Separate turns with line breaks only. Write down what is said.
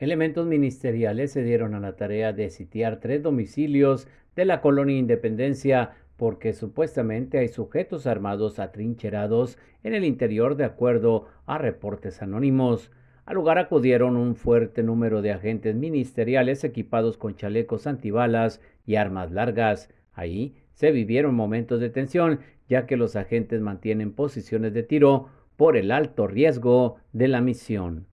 Elementos ministeriales se dieron a la tarea de sitiar tres domicilios de la colonia Independencia porque supuestamente hay sujetos armados atrincherados en el interior de acuerdo a reportes anónimos. Al lugar acudieron un fuerte número de agentes ministeriales equipados con chalecos antibalas y armas largas. Ahí se vivieron momentos de tensión, ya que los agentes mantienen posiciones de tiro por el alto riesgo de la misión.